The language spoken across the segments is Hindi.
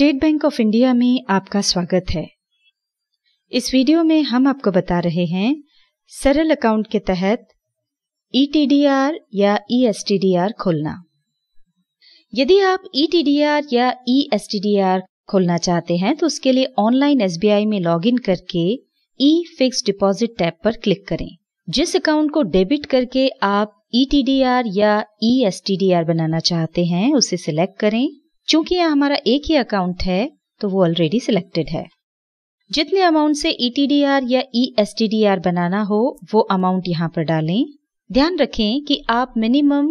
स्टेट बैंक ऑफ इंडिया में आपका स्वागत है इस वीडियो में हम आपको बता रहे हैं सरल अकाउंट के तहत ईटीडीआर e या ईएसटीडीआर e खोलना यदि आप ईटीडीआर e या ईएसटीडीआर खोलना चाहते हैं तो उसके लिए ऑनलाइन एसबीआई में लॉगिन करके ई फिक्स डिपॉजिट टैब पर क्लिक करें जिस अकाउंट को डेबिट करके आप ईटीडीआर या ईएसटीडीआर बनाना चाहते हैं उसे सिलेक्ट करें चूंकि यह हमारा एक ही अकाउंट है तो वो ऑलरेडी सिलेक्टेड है जितने अमाउंट से ईटीडीआर e या ई e बनाना हो वो अमाउंट यहाँ पर डालें ध्यान रखें कि आप मिनिमम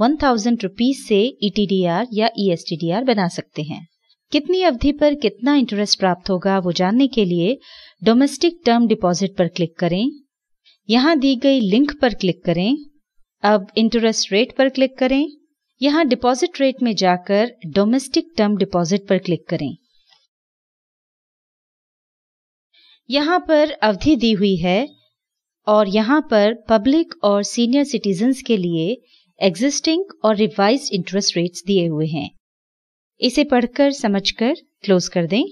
वन थाउजेंड रुपीज से ई e या ई बना सकते हैं कितनी अवधि पर कितना इंटरेस्ट प्राप्त होगा वो जानने के लिए डोमेस्टिक टर्म डिपॉजिट पर क्लिक करें यहाँ दी गई लिंक पर क्लिक करें अब इंटरेस्ट रेट पर क्लिक करें यहाँ डिपॉजिट रेट में जाकर डोमेस्टिक टर्म डिपॉजिट पर क्लिक करें यहाँ पर अवधि दी हुई है और यहाँ पर पब्लिक और सीनियर सिटीजन्स के लिए एग्जिस्टिंग और रिवाइज इंटरेस्ट रेट्स दिए हुए हैं इसे पढ़कर समझकर क्लोज कर दें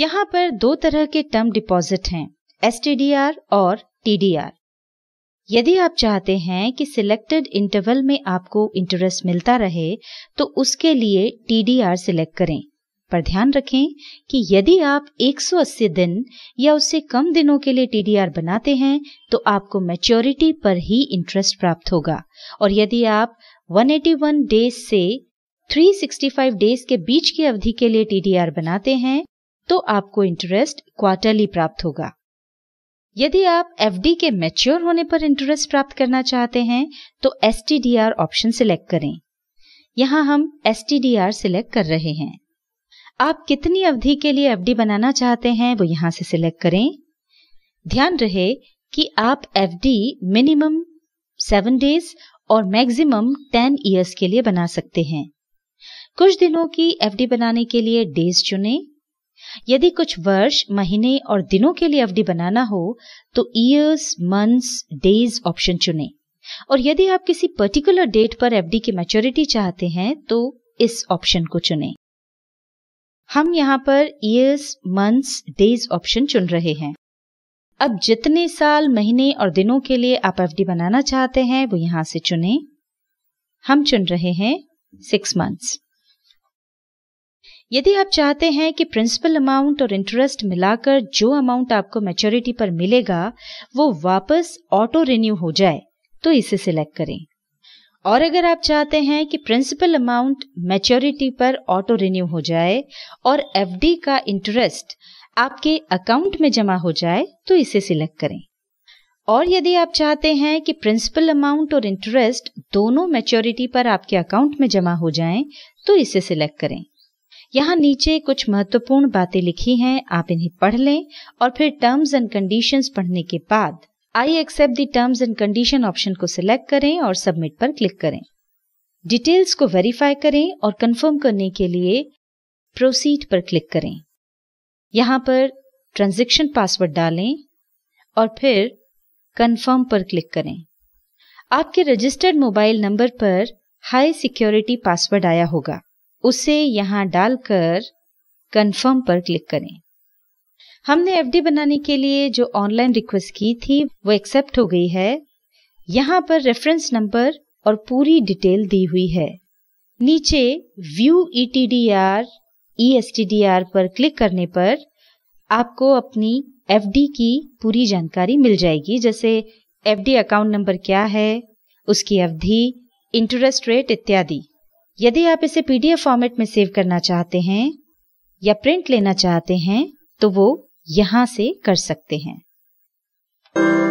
यहाँ पर दो तरह के टर्म डिपॉजिट हैं एस और टी यदि आप चाहते हैं कि सिलेक्टेड इंटरवल में आपको इंटरेस्ट मिलता रहे तो उसके लिए टीडीआर सिलेक्ट करें पर ध्यान रखें कि यदि आप 180 दिन या उससे कम दिनों के लिए टीडीआर बनाते हैं तो आपको मैच्योरिटी पर ही इंटरेस्ट प्राप्त होगा और यदि आप 181 डेज से 365 डेज के बीच की अवधि के लिए टीडीआर बनाते हैं तो आपको इंटरेस्ट क्वार्टरली प्राप्त होगा यदि आप एफ के मैच्योर होने पर इंटरेस्ट प्राप्त करना चाहते हैं तो एस ऑप्शन सिलेक्ट करें यहाँ हम एस सिलेक्ट कर रहे हैं आप कितनी अवधि के लिए एफ बनाना चाहते हैं वो यहाँ से सिलेक्ट करें ध्यान रहे कि आप एफ मिनिमम सेवन डेज और मैक्सिमम टेन ईयर्स के लिए बना सकते हैं कुछ दिनों की एफ बनाने के लिए डेज चुनें यदि कुछ वर्ष महीने और दिनों के लिए अवधि बनाना हो तो ईयर्स मंथ्स डेज ऑप्शन चुने और यदि आप किसी पर्टिकुलर डेट पर एफडी की मैच्योरिटी चाहते हैं तो इस ऑप्शन को चुने हम यहां पर ईयर्स मंथ्स डेज ऑप्शन चुन रहे हैं अब जितने साल महीने और दिनों के लिए आप एफडी बनाना चाहते हैं वो यहां से चुनें हम चुन रहे हैं सिक्स मंथ्स यदि आप चाहते हैं कि प्रिंसिपल अमाउंट और इंटरेस्ट मिलाकर जो अमाउंट आपको मेच्योरिटी पर मिलेगा वो वापस ऑटो रिन्यू हो जाए तो इसे सिलेक्ट करें और अगर आप चाहते हैं कि प्रिंसिपल अमाउंट मेच्योरिटी पर ऑटो रिन्यू हो जाए और एफडी का इंटरेस्ट आपके अकाउंट में जमा हो जाए तो इसे सिलेक्ट करें और यदि आप चाहते हैं कि प्रिंसिपल अमाउंट और इंटरेस्ट दोनों मेच्योरिटी पर आपके अकाउंट में जमा हो जाएं, तो इसे सिलेक्ट करें यहाँ नीचे कुछ महत्वपूर्ण बातें लिखी हैं आप इन्हें पढ़ लें और फिर टर्म्स एंड कंडीशंस पढ़ने के बाद I accept the terms and condition option को सिलेक्ट करें और सबमिट पर क्लिक करें डिटेल्स को वेरीफाई करें और कंफर्म करने के लिए प्रोसीड पर क्लिक करें यहाँ पर ट्रांजेक्शन पासवर्ड डालें और फिर कंफर्म पर क्लिक करें आपके रजिस्टर्ड मोबाइल नंबर पर हाई सिक्योरिटी पासवर्ड आया होगा उसे यहां डालकर कन्फर्म पर क्लिक करें हमने एफडी बनाने के लिए जो ऑनलाइन रिक्वेस्ट की थी वो एक्सेप्ट हो गई है यहां पर रेफरेंस नंबर और पूरी डिटेल दी हुई है नीचे view ETDR ESTDR D R E S T D R पर क्लिक करने पर आपको अपनी एफ डी की पूरी जानकारी मिल जाएगी जैसे एफ डी अकाउंट नंबर क्या है उसकी अवधि इंटरेस्ट रेट इत्यादि यदि आप इसे पीडीएफ फॉर्मेट में सेव करना चाहते हैं या प्रिंट लेना चाहते हैं तो वो यहां से कर सकते हैं